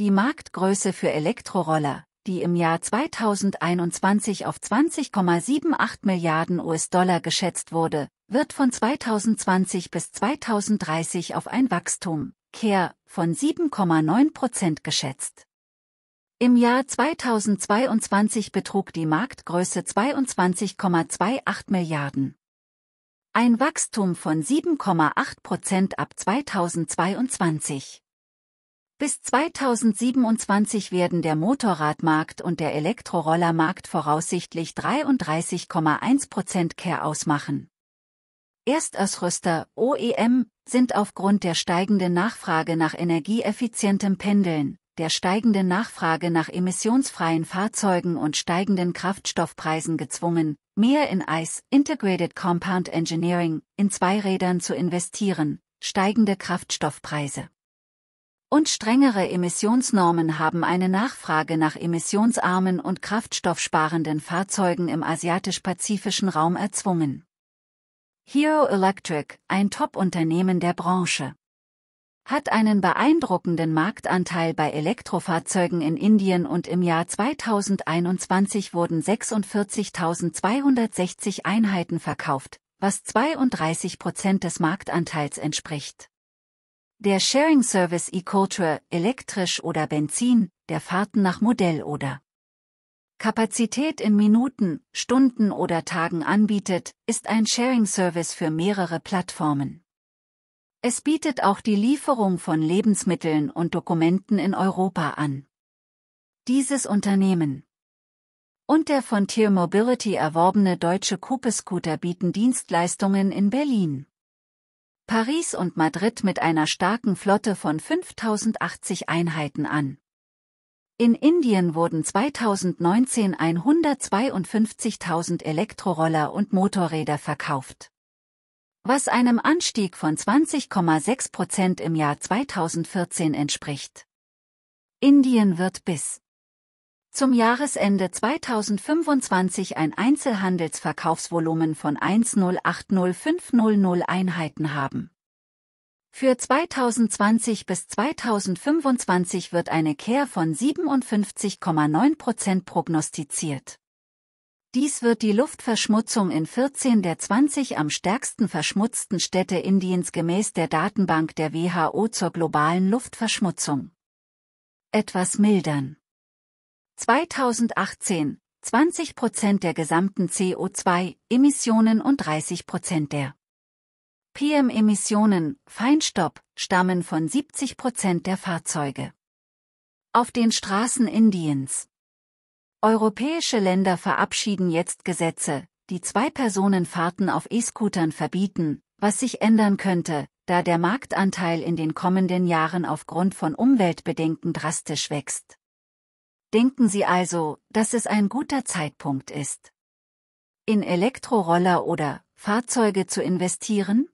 Die Marktgröße für Elektroroller, die im Jahr 2021 auf 20,78 Milliarden US-Dollar geschätzt wurde, wird von 2020 bis 2030 auf ein Wachstum Care, von 7,9 Prozent geschätzt. Im Jahr 2022 betrug die Marktgröße 22,28 Milliarden. Ein Wachstum von 7,8 Prozent ab 2022. Bis 2027 werden der Motorradmarkt und der Elektrorollermarkt voraussichtlich 33,1 Care ausmachen. Erstausrüster OEM sind aufgrund der steigenden Nachfrage nach energieeffizientem Pendeln, der steigenden Nachfrage nach emissionsfreien Fahrzeugen und steigenden Kraftstoffpreisen gezwungen, mehr in ICE Integrated Compound Engineering in Zweirädern zu investieren, steigende Kraftstoffpreise und strengere Emissionsnormen haben eine Nachfrage nach emissionsarmen und kraftstoffsparenden Fahrzeugen im asiatisch-pazifischen Raum erzwungen. Hero Electric, ein Top-Unternehmen der Branche, hat einen beeindruckenden Marktanteil bei Elektrofahrzeugen in Indien und im Jahr 2021 wurden 46.260 Einheiten verkauft, was 32 Prozent des Marktanteils entspricht. Der Sharing-Service eCulture, elektrisch oder Benzin, der Fahrten nach Modell oder Kapazität in Minuten, Stunden oder Tagen anbietet, ist ein Sharing-Service für mehrere Plattformen. Es bietet auch die Lieferung von Lebensmitteln und Dokumenten in Europa an. Dieses Unternehmen und der von Tier Mobility erworbene deutsche Coupe Scooter bieten Dienstleistungen in Berlin. Paris und Madrid mit einer starken Flotte von 5080 Einheiten an. In Indien wurden 2019 152.000 Elektroroller und Motorräder verkauft. Was einem Anstieg von 20,6 Prozent im Jahr 2014 entspricht. Indien wird bis zum Jahresende 2025 ein Einzelhandelsverkaufsvolumen von 1080500 Einheiten haben. Für 2020 bis 2025 wird eine Care von 57,9 Prozent prognostiziert. Dies wird die Luftverschmutzung in 14 der 20 am stärksten verschmutzten Städte Indiens gemäß der Datenbank der WHO zur globalen Luftverschmutzung etwas mildern. 2018 20 Prozent der gesamten CO2-Emissionen und 30 Prozent der PM-Emissionen, Feinstaub, stammen von 70 Prozent der Fahrzeuge. Auf den Straßen Indiens. Europäische Länder verabschieden jetzt Gesetze, die Zwei-Personen-Fahrten auf E-Scootern verbieten, was sich ändern könnte, da der Marktanteil in den kommenden Jahren aufgrund von Umweltbedenken drastisch wächst. Denken Sie also, dass es ein guter Zeitpunkt ist, in Elektroroller oder Fahrzeuge zu investieren?